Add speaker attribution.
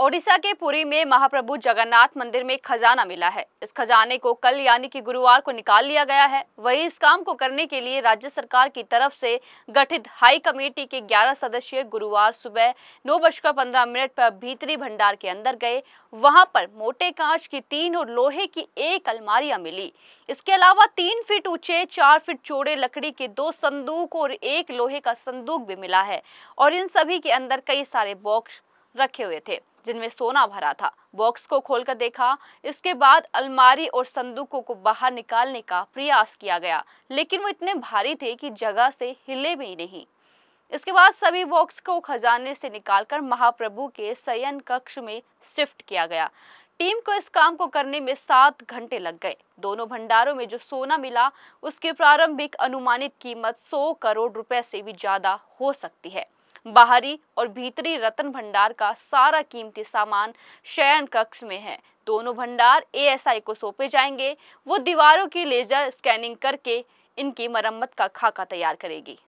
Speaker 1: ओडिशा के पुरी में महाप्रभु जगन्नाथ मंदिर में खजाना मिला है इस खजाने को कल यानी कि गुरुवार को निकाल लिया गया है वहीं इस काम को करने के लिए राज्य सरकार की तरफ से गठित हाई कमेटी के 11 सदस्य गुरुवार सुबह नौ बजकर पंद्रह मिनट पर भीतरी भंडार के अंदर गए वहां पर मोटे कांच की तीन और लोहे की एक अलमारियां मिली इसके अलावा तीन फीट ऊंचे चार फीट चौड़े लकड़ी के दो संदूक और एक लोहे का संदूक भी मिला है और इन सभी के अंदर कई सारे बॉक्स रखे हुए थे जिनमें सोना भरा था बॉक्स को खोलकर देखा इसके बाद अलमारी और संदूकों को बाहर निकालने का प्रयास किया गया लेकिन वो इतने भारी थे कि जगह से हिले भी नहीं इसके बाद सभी बॉक्स को खजाने से निकालकर महाप्रभु के सयन कक्ष में शिफ्ट किया गया टीम को इस काम को करने में सात घंटे लग गए दोनों भंडारों में जो सोना मिला उसके प्रारंभिक अनुमानित कीमत 100 करोड़ रुपए से भी ज्यादा हो सकती है बाहरी और भीतरी रतन भंडार का सारा कीमती सामान शयन कक्ष में है दोनों भंडार एएसआई को सौंपे जाएंगे वो दीवारों की लेजर स्कैनिंग करके इनकी मरम्मत का खाका तैयार करेगी